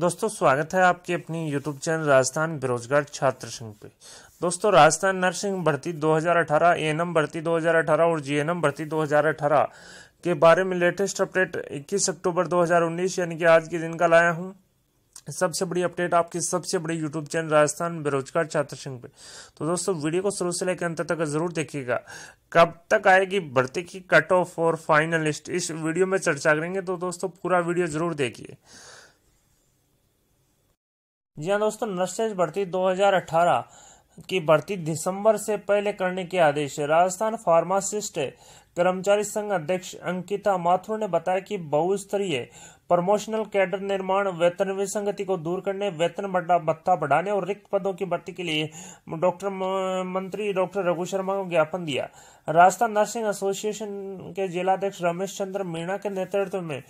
दोस्तों स्वागत है आपके अपनी यूट्यूब चैनल राजस्थान बेरोजगार छात्र संघ पे दोस्तों राजस्थान नर्सिंग भर्ती 2018 एनएम भर्ती 2018 और जीएनएम भर्ती 2018 के बारे में लेटेस्ट अपडेट 21 अक्टूबर 2019 यानी कि आज के दिन का लाया हूँ सबसे बड़ी अपडेट आपकी सबसे बड़ी यूट्यूब चैनल राजस्थान बेरोजगार छात्र संघ पे तो दोस्तों वीडियो को शुरू से लेकर अंत तक जरूर देखिएगा कब तक आएगी भर्ती की कट ऑफ और फाइनलिस्ट इस वीडियो में चर्चा करेंगे तो दोस्तों पूरा वीडियो जरूर देखिए जी हाँ दोस्तों नर्सेज भर्ती 2018 की भर्ती दिसंबर से पहले करने के आदेश राजस्थान फार्मासिस्ट कर्मचारी संघ अध्यक्ष अंकिता माथुर ने बताया कि बहुस्तरीय प्रमोशनल कैडर निर्माण वेतन विसंगति को दूर करने वेतन भत्ता बढ़ाने और रिक्त पदों की भर्ती के लिए डॉक्टर मंत्री डॉक्टर रघु शर्मा को ज्ञापन दिया राजस्थान नर्सिंग एसोसिएशन के जिलाध्यक्ष रमेश चंद्र मीणा के नेतृत्व में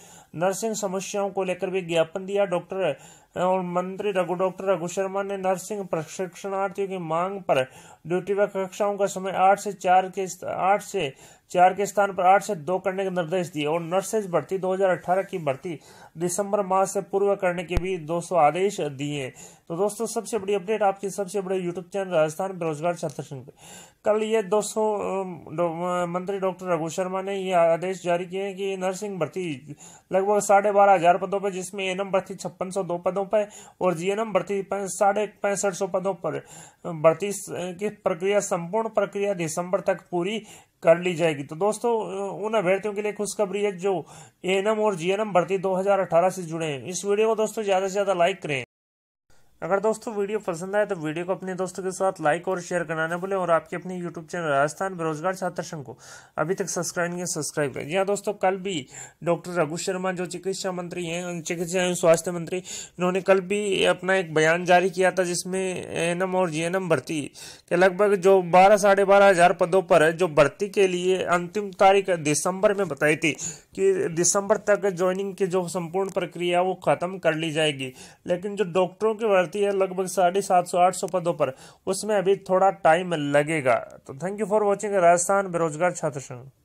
नर्सिंग समस्याओं को लेकर भी ज्ञापन दिया डॉक्टर और मंत्री रघु डॉक्टर रघु शर्मा ने नर्सिंग प्रशिक्षणार्थियों की मांग पर ड्यूटी व कक्षाओं का समय आठ से चार के आठ से चार के स्थान पर आठ से दो करने के निर्देश दिए और नर्सेज भर्ती 2018 की भर्ती दिसंबर माह से पूर्व करने के भी 200 आदेश दिए तो दोस्तों सबसे बड़ी अपडेट आपके सबसे बड़े यूट्यूब चैनल राजस्थान बेरोजगार छात्र संघ कल ये 200 दो, मंत्री डॉक्टर रघु शर्मा ने ये आदेश जारी किए हैं कि नर्सिंग भर्ती लगभग साढ़े बारह हजार पदों पर जिसमें एनएम भर्ती छप्पन सौ दो पदों पर और जीएनएम भर्ती साढ़े पैंसठ सौ पदों पर भर्ती की प्रक्रिया संपूर्ण प्रक्रिया दिसंबर तक पूरी कर ली जाएगी तो दोस्तों उन अभ्यर्थियों के लिए खुशखबरी है जो एएनएम और जीएनएम भर्ती 2018 से जुड़े हैं इस वीडियो को दोस्तों ज्यादा से ज्यादा लाइक करें अगर दोस्तों वीडियो पसंद आए तो वीडियो को अपने दोस्तों के साथ लाइक और शेयर करना ना भूलें और आपके अपने यूट्यूब चैनल राजस्थान बेरोजगार छात्र संघ को अभी तक सब्सक्राइब नहीं सब्सक्राइब करें यहाँ दोस्तों कल भी डॉक्टर रघु शर्मा जो चिकित्सा मंत्री हैं चिकित्सा एवं स्वास्थ्य मंत्री इन्होंने कल भी अपना एक बयान जारी किया था जिसमें एनएम और जीएनएम भर्ती के लगभग जो बारह साढ़े बारह हजार पदों पर जो भर्ती के लिए अंतिम तारीख दिसंबर में बताई थी कि दिसंबर तक ज्वाइनिंग की जो संपूर्ण प्रक्रिया वो खत्म कर ली जाएगी लेकिन जो डॉक्टरों की भर्ती है लगभग साढ़े सात सौ आठ सौ पदों पर उसमें अभी थोड़ा टाइम लगेगा तो thank you for watching Rajasthan Berozgar Chhatra संघ